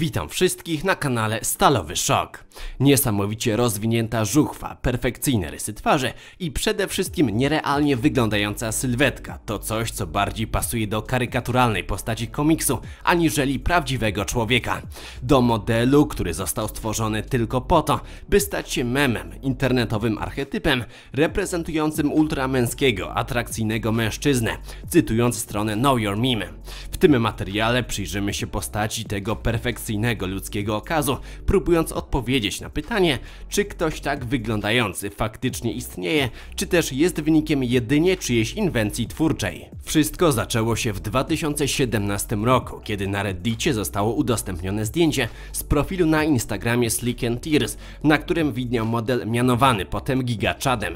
Witam wszystkich na kanale Stalowy Szok. Niesamowicie rozwinięta żuchwa, perfekcyjne rysy twarzy i przede wszystkim nierealnie wyglądająca sylwetka to coś, co bardziej pasuje do karykaturalnej postaci komiksu, aniżeli prawdziwego człowieka. Do modelu, który został stworzony tylko po to, by stać się memem, internetowym archetypem, reprezentującym ultramęskiego, atrakcyjnego mężczyznę, cytując stronę Know Your Meme. W tym materiale przyjrzymy się postaci tego perfekcyjnego ludzkiego okazu, próbując odpowiedzieć na pytanie, czy ktoś tak wyglądający faktycznie istnieje, czy też jest wynikiem jedynie czyjejś inwencji twórczej. Wszystko zaczęło się w 2017 roku, kiedy na Reddicie zostało udostępnione zdjęcie z profilu na Instagramie Slick and Tears, na którym widniał model mianowany potem Chadem.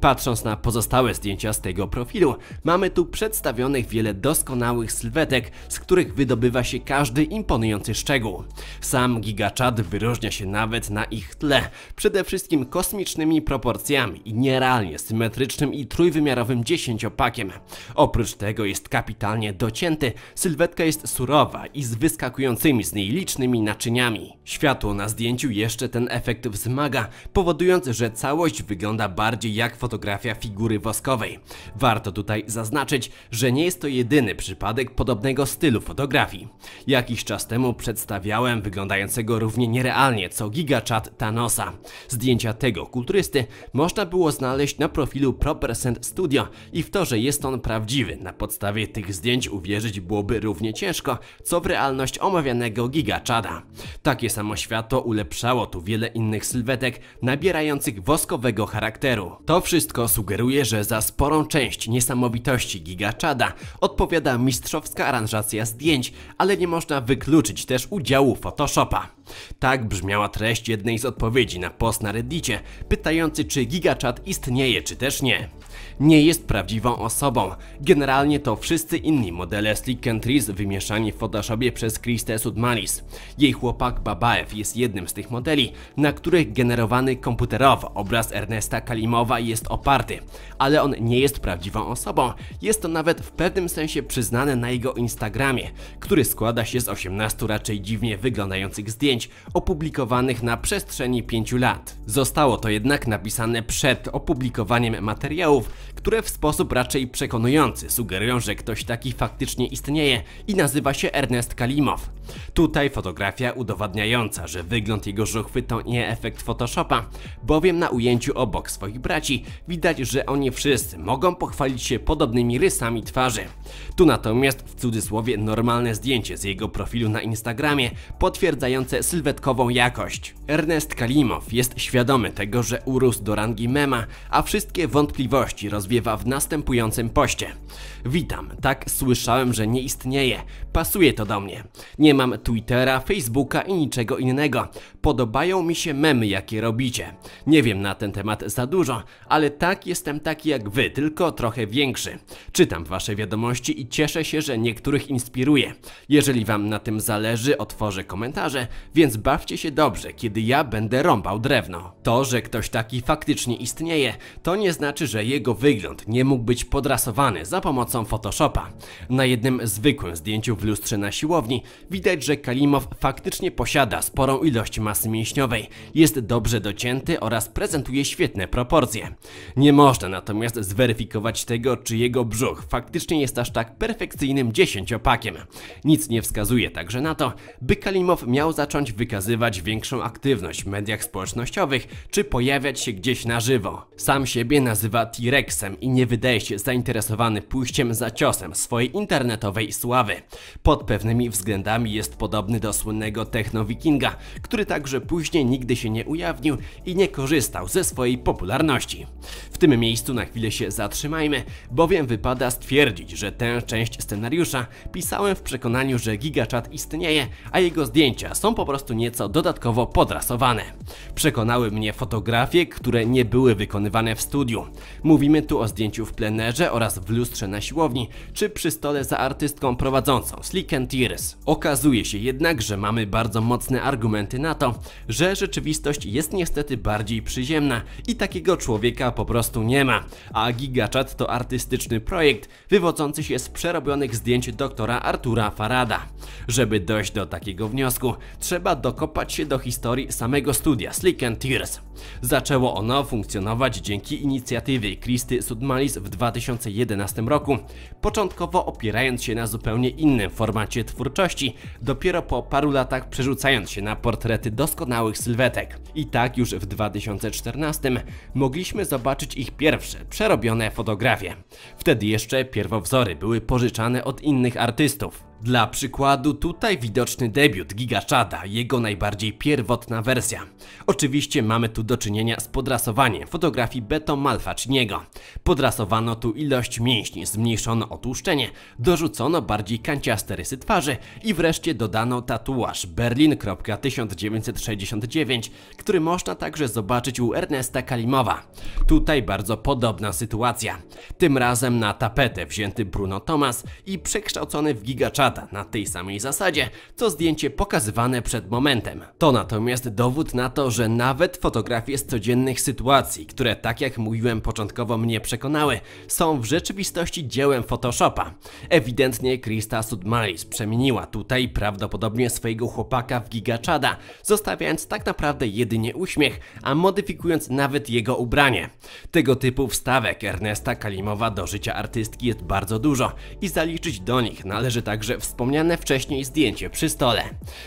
Patrząc na pozostałe zdjęcia z tego profilu, mamy tu przedstawionych wiele doskonałych sylwetów z których wydobywa się każdy imponujący szczegół. Sam gigaczad wyróżnia się nawet na ich tle, przede wszystkim kosmicznymi proporcjami i nierealnie symetrycznym i trójwymiarowym dziesięciopakiem. Oprócz tego jest kapitalnie docięty, sylwetka jest surowa i z wyskakującymi z niej licznymi naczyniami. Światło na zdjęciu jeszcze ten efekt wzmaga, powodując, że całość wygląda bardziej jak fotografia figury woskowej. Warto tutaj zaznaczyć, że nie jest to jedyny przypadek pod podobnego stylu fotografii. Jakiś czas temu przedstawiałem wyglądającego równie nierealnie co gigachat Thanosa. Zdjęcia tego kulturysty można było znaleźć na profilu Propercent Studio i w to, że jest on prawdziwy na podstawie tych zdjęć uwierzyć byłoby równie ciężko, co w realność omawianego gigaczada. Takie samo światło ulepszało tu wiele innych sylwetek nabierających woskowego charakteru. To wszystko sugeruje, że za sporą część niesamowitości gigaczada odpowiada mistrzowska autorska aranżacja zdjęć, ale nie można wykluczyć też udziału Photoshopa. Tak brzmiała treść jednej z odpowiedzi na post na Reddicie, pytający czy GigaChat istnieje czy też nie nie jest prawdziwą osobą. Generalnie to wszyscy inni modele Slick and Trees wymieszani w Photoshopie przez Kristę Sudmanis. Jej chłopak Babaev jest jednym z tych modeli, na których generowany komputerowo obraz Ernesta Kalimowa jest oparty. Ale on nie jest prawdziwą osobą, jest to nawet w pewnym sensie przyznane na jego Instagramie, który składa się z 18 raczej dziwnie wyglądających zdjęć opublikowanych na przestrzeni 5 lat. Zostało to jednak napisane przed opublikowaniem materiałów które w sposób raczej przekonujący sugerują, że ktoś taki faktycznie istnieje i nazywa się Ernest Kalimow. Tutaj fotografia udowadniająca, że wygląd jego żuchwy to nie efekt Photoshopa, bowiem na ujęciu obok swoich braci widać, że oni wszyscy mogą pochwalić się podobnymi rysami twarzy. Tu natomiast w cudzysłowie normalne zdjęcie z jego profilu na Instagramie potwierdzające sylwetkową jakość. Ernest Kalimow jest świadomy tego, że urósł do rangi mema, a wszystkie wątpliwości gości rozwiewa w następującym poście. Witam, tak słyszałem, że nie istnieje. Pasuje to do mnie. Nie mam Twittera, Facebooka i niczego innego. Podobają mi się memy, jakie robicie. Nie wiem na ten temat za dużo, ale tak jestem taki jak wy, tylko trochę większy. Czytam wasze wiadomości i cieszę się, że niektórych inspiruję. Jeżeli wam na tym zależy, otworzę komentarze, więc bawcie się dobrze, kiedy ja będę rąbał drewno. To, że ktoś taki faktycznie istnieje, to nie znaczy, że jego jego wygląd nie mógł być podrasowany za pomocą Photoshopa. Na jednym zwykłym zdjęciu w lustrze na siłowni widać, że Kalimow faktycznie posiada sporą ilość masy mięśniowej, jest dobrze docięty oraz prezentuje świetne proporcje. Nie można natomiast zweryfikować tego, czy jego brzuch faktycznie jest aż tak perfekcyjnym dziesięciopakiem. Nic nie wskazuje także na to, by Kalimow miał zacząć wykazywać większą aktywność w mediach społecznościowych, czy pojawiać się gdzieś na żywo. Sam siebie nazywa t T-Rexem i nie wydaje się zainteresowany pójściem za ciosem swojej internetowej sławy. Pod pewnymi względami jest podobny do słynnego techno-wikinga, który także później nigdy się nie ujawnił i nie korzystał ze swojej popularności. W tym miejscu na chwilę się zatrzymajmy, bowiem wypada stwierdzić, że tę część scenariusza pisałem w przekonaniu, że GigaChat istnieje, a jego zdjęcia są po prostu nieco dodatkowo podrasowane. Przekonały mnie fotografie, które nie były wykonywane w studiu. Mówi Mówimy tu o zdjęciu w plenerze oraz w lustrze na siłowni, czy przy stole za artystką prowadzącą, Slick and Tears. Okazuje się jednak, że mamy bardzo mocne argumenty na to, że rzeczywistość jest niestety bardziej przyziemna i takiego człowieka po prostu nie ma. A GigaChat to artystyczny projekt wywodzący się z przerobionych zdjęć doktora Artura Farada. Żeby dojść do takiego wniosku, trzeba dokopać się do historii samego studia Slick and Tears. Zaczęło ono funkcjonować dzięki inicjatywie Christy Sudmalis w 2011 roku, początkowo opierając się na zupełnie innym formacie twórczości, dopiero po paru latach przerzucając się na portrety doskonałych sylwetek. I tak już w 2014 mogliśmy zobaczyć ich pierwsze, przerobione fotografie. Wtedy jeszcze pierwowzory były pożyczane od innych artystów. Dla przykładu tutaj widoczny debiut Gigachada, jego najbardziej pierwotna wersja. Oczywiście mamy tu do czynienia z podrasowaniem fotografii Beto Malfaciniego. Podrasowano tu ilość mięśni, zmniejszono otłuszczenie, dorzucono bardziej kanciaste rysy twarzy i wreszcie dodano tatuaż berlin.1969, który można także zobaczyć u Ernesta Kalimowa. Tutaj bardzo podobna sytuacja. Tym razem na tapetę wzięty Bruno Thomas i przekształcony w Gigachada na tej samej zasadzie, co zdjęcie pokazywane przed momentem. To natomiast dowód na to, że nawet fotografie z codziennych sytuacji, które tak jak mówiłem początkowo mnie przekonały, są w rzeczywistości dziełem Photoshopa. Ewidentnie Krista Sudmaris przemieniła tutaj prawdopodobnie swojego chłopaka w gigaczada, zostawiając tak naprawdę jedynie uśmiech, a modyfikując nawet jego ubranie. Tego typu wstawek Ernesta Kalimowa do życia artystki jest bardzo dużo i zaliczyć do nich należy także wspomniane wcześniej zdjęcie przy stole.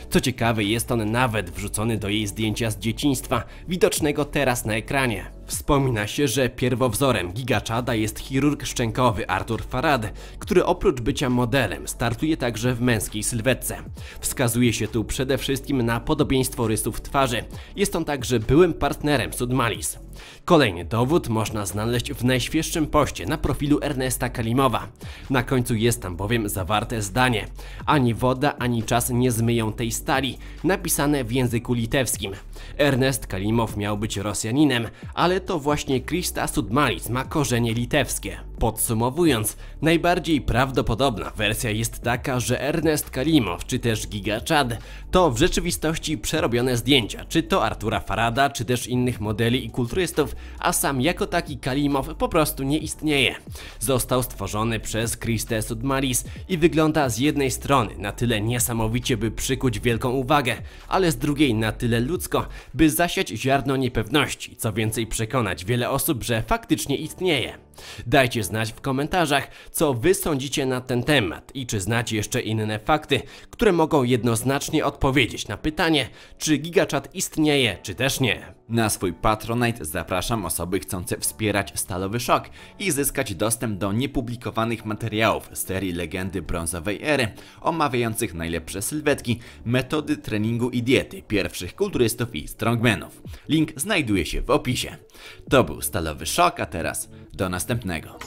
Co ciekawe jest on nawet wrzucony do jej zdjęcia z dzieciństwa, widocznego teraz na ekranie. Wspomina się, że pierwowzorem gigaczada jest chirurg szczękowy Arthur Farad, który oprócz bycia modelem startuje także w męskiej sylwetce. Wskazuje się tu przede wszystkim na podobieństwo rysów twarzy. Jest on także byłym partnerem Sudmalis. Kolejny dowód można znaleźć w najświeższym poście na profilu Ernesta Kalimowa. Na końcu jest tam bowiem zawarte zdanie. Ani woda, ani czas nie zmyją tej stali, napisane w języku litewskim. Ernest Kalimow miał być Rosjaninem, ale to właśnie Krista Sudmalis ma korzenie litewskie. Podsumowując, najbardziej prawdopodobna wersja jest taka, że Ernest Kalimow czy też Giga Chad to w rzeczywistości przerobione zdjęcia, czy to Artura Farada, czy też innych modeli i kulturystów, a sam jako taki Kalimow po prostu nie istnieje. Został stworzony przez Christe Sudmaris i wygląda z jednej strony na tyle niesamowicie, by przykuć wielką uwagę, ale z drugiej na tyle ludzko, by zasiać ziarno niepewności, co więcej przekonać wiele osób, że faktycznie istnieje. Dajcie znać w komentarzach, co Wy sądzicie na ten temat i czy znacie jeszcze inne fakty, które mogą jednoznacznie odpowiedzieć na pytanie, czy GigaChat istnieje, czy też nie. Na swój Patronite zapraszam osoby chcące wspierać Stalowy Szok i zyskać dostęp do niepublikowanych materiałów serii Legendy Brązowej Ery, omawiających najlepsze sylwetki, metody treningu i diety pierwszych kulturystów i strongmenów. Link znajduje się w opisie. To był Stalowy Szok, a teraz do następnego.